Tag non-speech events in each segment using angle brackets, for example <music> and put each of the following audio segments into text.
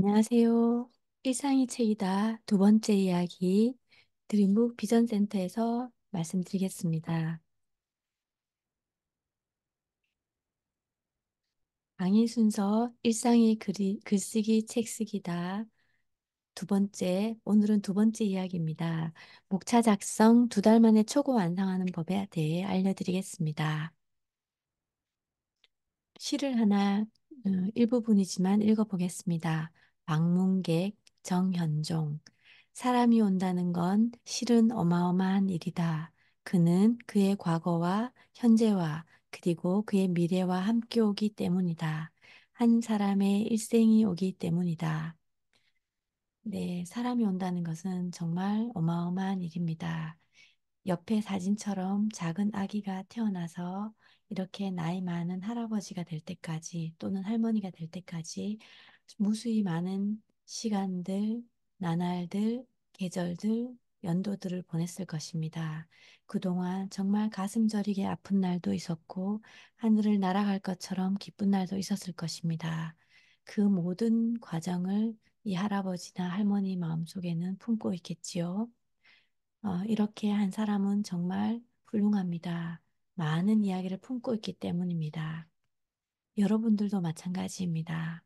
안녕하세요. 일상이 책이다. 두 번째 이야기 드림북 비전센터에서 말씀드리겠습니다. 강의 순서 일상이 글이, 글쓰기 책쓰기다. 두 번째, 오늘은 두 번째 이야기입니다. 목차 작성 두 달 만에 초고 완성하는 법에 대해 알려드리겠습니다. 시를 하나 어, 일부분이지만 읽어보겠습니다. 방문객 정현종. 사람이 온다는 건 실은 어마어마한 일이다. 그는 그의 과거와 현재와 그리고 그의 미래와 함께 오기 때문이다. 한 사람의 일생이 오기 때문이다. 네, 사람이 온다는 것은 정말 어마어마한 일입니다. 옆에 사진처럼 작은 아기가 태어나서 이렇게 나이 많은 할아버지가 될 때까지 또는 할머니가 될 때까지 무수히 많은 시간들, 나날들, 계절들, 연도들을 보냈을 것입니다. 그동안 정말 가슴 저리게 아픈 날도 있었고 하늘을 날아갈 것처럼 기쁜 날도 있었을 것입니다. 그 모든 과정을 이 할아버지나 할머니 마음속에는 품고 있겠지요. 어, 이렇게 한 사람은 정말 훌륭합니다. 많은 이야기를 품고 있기 때문입니다. 여러분들도 마찬가지입니다.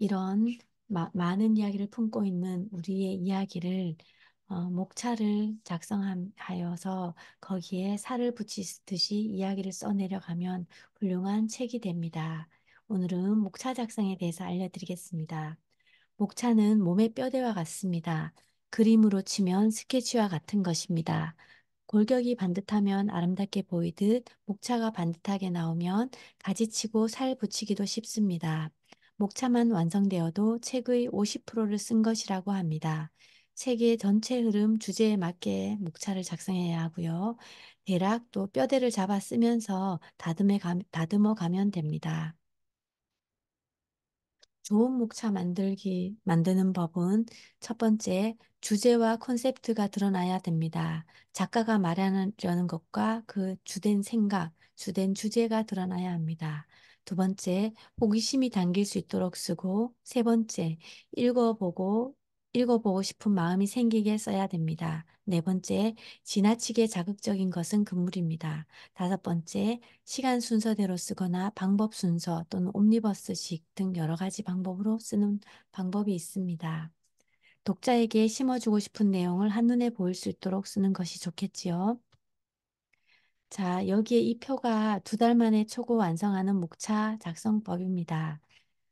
이런 마, 많은 이야기를 품고 있는 우리의 이야기를 어, 목차를 작성하여서 거기에 살을 붙이듯이 이야기를 써내려가면 훌륭한 책이 됩니다. 오늘은 목차 작성에 대해서 알려드리겠습니다. 목차는 몸의 뼈대와 같습니다. 그림으로 치면 스케치와 같은 것입니다. 골격이 반듯하면 아름답게 보이듯 목차가 반듯하게 나오면 가지치고 살 붙이기도 쉽습니다. 목차만 완성되어도 책의 50%를 쓴 것이라고 합니다. 책의 전체 흐름, 주제에 맞게 목차를 작성해야 하고요. 대략 또 뼈대를 잡아 쓰면서 다듬어, 가, 다듬어 가면 됩니다. 좋은 목차 만들기, 만드는 법은 첫 번째, 주제와 콘셉트가 드러나야 됩니다. 작가가 말하려는 것과 그 주된 생각, 주된 주제가 드러나야 합니다. 두 번째, 호기심이 당길 수 있도록 쓰고, 세 번째, 읽어보고, 읽어보고 싶은 마음이 생기게 써야 됩니다. 네 번째, 지나치게 자극적인 것은 금물입니다. 다섯 번째, 시간 순서대로 쓰거나 방법 순서 또는 옴니버스식 등 여러 가지 방법으로 쓰는 방법이 있습니다. 독자에게 심어주고 싶은 내용을 한눈에 보일 수 있도록 쓰는 것이 좋겠지요. 자, 여기에 이 표가 두 달 만에 초고 완성하는 목차 작성법입니다.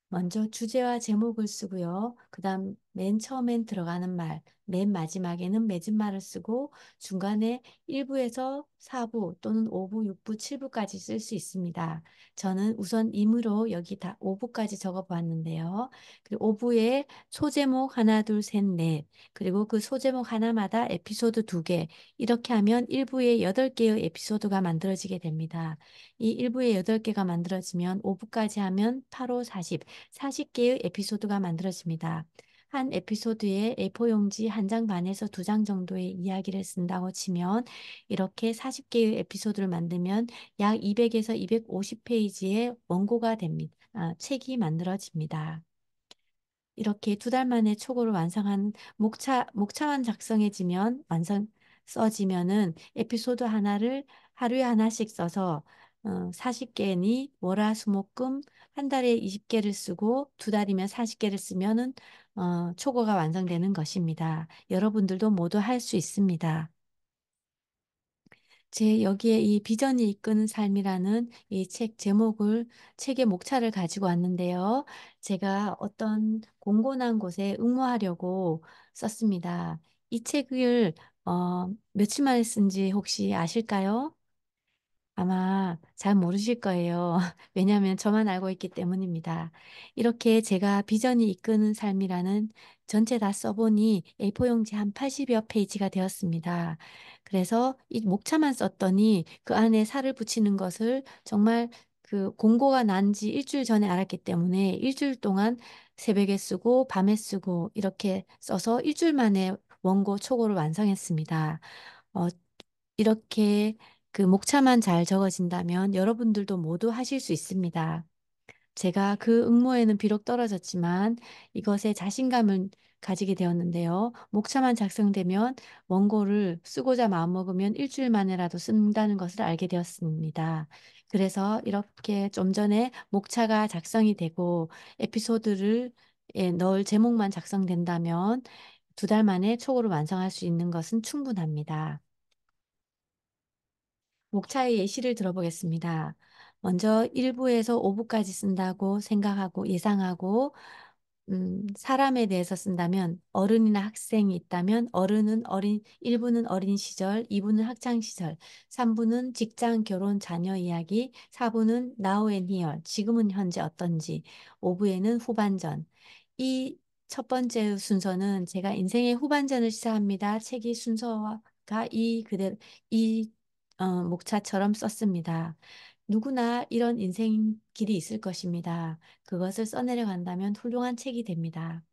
먼저 주제와 제목을 쓰고요. 그 다음 맨 처음엔 들어가는 말, 맨 마지막에는 맺음말을 쓰고 중간에 1부에서 4부 또는 5부, 6부, 7부까지 쓸 수 있습니다. 저는 우선 임으로 여기 다 5부까지 적어보았는데요. 그리고 5부에 소제목 하나, 둘, 셋, 넷 그리고 그 소제목 하나마다 에피소드 2개 이렇게 하면 1부에 8개의 에피소드가 만들어지게 됩니다. 이 1부에 8개가 만들어지면 5부까지 하면 8, 5, 40, 40개의 에피소드가 만들어집니다. 한 에피소드에 A4 용지 한 장 반에서 두 장 정도의 이야기를 쓴다고 치면 이렇게 40개의 에피소드를 만들면 약 200에서 250페이지의 원고가 됩니다. 아, 책이 만들어집니다. 이렇게 두 달 만에 초고를 완성한 목차 목차만 작성해지면 완성 써지면은 에피소드 하나를 하루에 하나씩 써서 어, 40개니 월화수목금 한 달에 20개를 쓰고 두 달이면 40개를 쓰면은 어, 초고가 완성되는 것입니다. 여러분들도 모두 할 수 있습니다. 제 여기에 이 비전이 이끄는 삶이라는 이 책 제목을 책의 목차를 가지고 왔는데요. 제가 어떤 공고난 곳에 응모하려고 썼습니다. 이 책을 어, 며칠 만에 쓴지 혹시 아실까요? 아마 잘 모르실 거예요. <laughs> 왜냐하면 저만 알고 있기 때문입니다. 이렇게 제가 비전이 이끄는 삶이라는 전체 다 써보니 A4용지 한 80여 페이지가 되었습니다. 그래서 이 목차만 썼더니 그 안에 살을 붙이는 것을 정말 그 공고가 난 지 일주일 전에 알았기 때문에 일주일 동안 새벽에 쓰고 밤에 쓰고 이렇게 써서 일주일 만에 원고 초고를 완성했습니다. 어, 이렇게 그 목차만 잘 적어진다면 여러분들도 모두 하실 수 있습니다. 제가 그 응모에는 비록 떨어졌지만 이것에 자신감을 가지게 되었는데요. 목차만 작성되면 원고를 쓰고자 마음먹으면 일주일 만에라도 쓴다는 것을 알게 되었습니다. 그래서 이렇게 좀 전에 목차가 작성이 되고 에피소드를 넣을 제목만 작성된다면 두 달 만에 초고를 완성할 수 있는 것은 충분합니다. 목차의 예시를 들어보겠습니다. 먼저 1부에서 5부까지 쓴다고 생각하고 예상하고 음, 사람에 대해서 쓴다면 어른이나 학생이 있다면 어른은 어린 1부는 어린 시절, 2부는 학창 시절, 3부는 직장, 결혼, 자녀 이야기, 4부는 now and here, 지금은 현재 어떤지, 5부에는 후반전. 이 첫 번째 순서는 제가 인생의 후반전을 시작합니다 책이 순서 가이 그대로 이 어, 목차처럼 썼습니다. 누구나 이런 인생 길이 있을 것입니다. 그것을 써내려 간다면 훌륭한 책이 됩니다.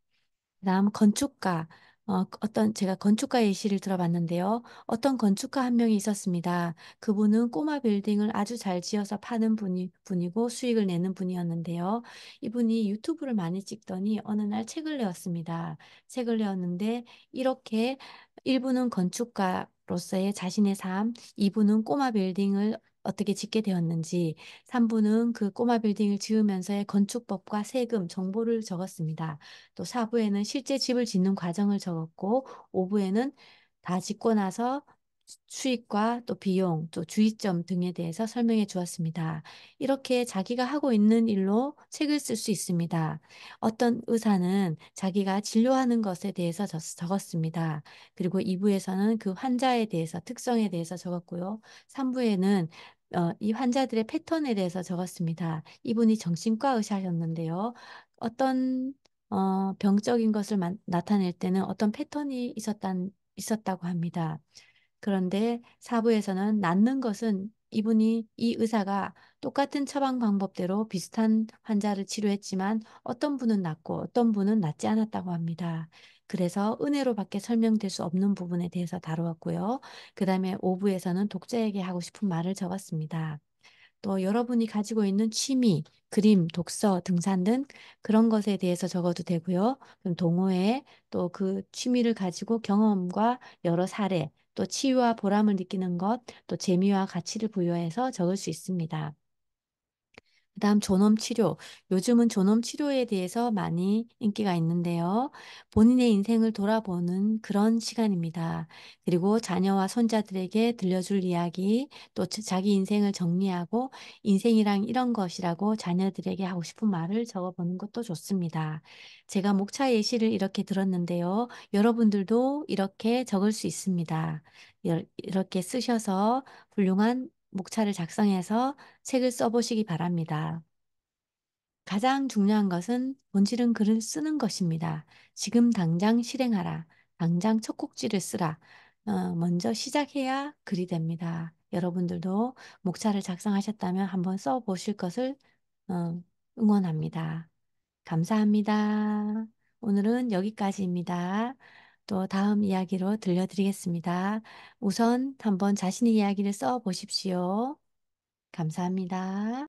다음 건축가 어, 어떤 제가 건축가 예시를 들어봤는데요. 어떤 건축가 한 명이 있었습니다. 그분은 꼬마 빌딩을 아주 잘 지어서 파는 분이, 분이고 수익을 내는 분이었는데요. 이분이 유튜브를 많이 찍더니 어느 날 책을 내었습니다. 책을 내었는데 이렇게 일부는 건축가 로서의 자신의 삶, 2부는 꼬마 빌딩을 어떻게 짓게 되었는지, 3부는 그 꼬마 빌딩을 지으면서의 건축법과 세금, 정보를 적었습니다. 또 4부에는 실제 집을 짓는 과정을 적었고, 5부에는 다 짓고 나서 수익과 또 비용, 또 주의점 등에 대해서 설명해 주었습니다. 이렇게 자기가 하고 있는 일로 책을 쓸 수 있습니다. 어떤 의사는 자기가 진료하는 것에 대해서 적었습니다. 그리고 2부에서는 그 환자에 대해서, 특성에 대해서 적었고요. 3부에는 어, 이 환자들의 패턴에 대해서 적었습니다. 이분이 정신과 의사였는데요. 어떤 어, 병적인 것을 만, 나타낼 때는 어떤 패턴이 있었단, 있었다고 합니다. 그런데 사부에서는 낫는 것은 이분이 이 의사가 똑같은 처방 방법대로 비슷한 환자를 치료했지만 어떤 분은 낫고 어떤 분은 낫지 않았다고 합니다. 그래서 은혜로밖에 설명될 수 없는 부분에 대해서 다루었고요. 그 다음에 오부에서는 독자에게 하고 싶은 말을 적었습니다. 또 어, 여러분이 가지고 있는 취미, 그림, 독서, 등산 등 그런 것에 대해서 적어도 되고요. 그럼 동호회, 또 그 취미를 가지고 경험과 여러 사례, 또 치유와 보람을 느끼는 것, 또 재미와 가치를 부여해서 적을 수 있습니다. 그다음 존엄 치료. 요즘은 존엄 치료에 대해서 많이 인기가 있는데요. 본인의 인생을 돌아보는 그런 시간입니다. 그리고 자녀와 손자들에게 들려줄 이야기, 또 자기 인생을 정리하고 인생이랑 이런 것이라고 자녀들에게 하고 싶은 말을 적어보는 것도 좋습니다. 제가 목차 예시를 이렇게 들었는데요. 여러분들도 이렇게 적을 수 있습니다. 이렇게 쓰셔서 훌륭한 목차를 작성해서 책을 써보시기 바랍니다. 가장 중요한 것은 본질은 글을 쓰는 것입니다. 지금 당장 실행하라. 당장 첫꼭지를 쓰라. 어, 먼저 시작해야 글이 됩니다. 여러분들도 목차를 작성하셨다면 한번 써보실 것을 어, 응원합니다. 감사합니다. 오늘은 여기까지입니다. 또 다음 이야기로 들려드리겠습니다. 우선 한번 자신의 이야기를 써 보십시오. 감사합니다.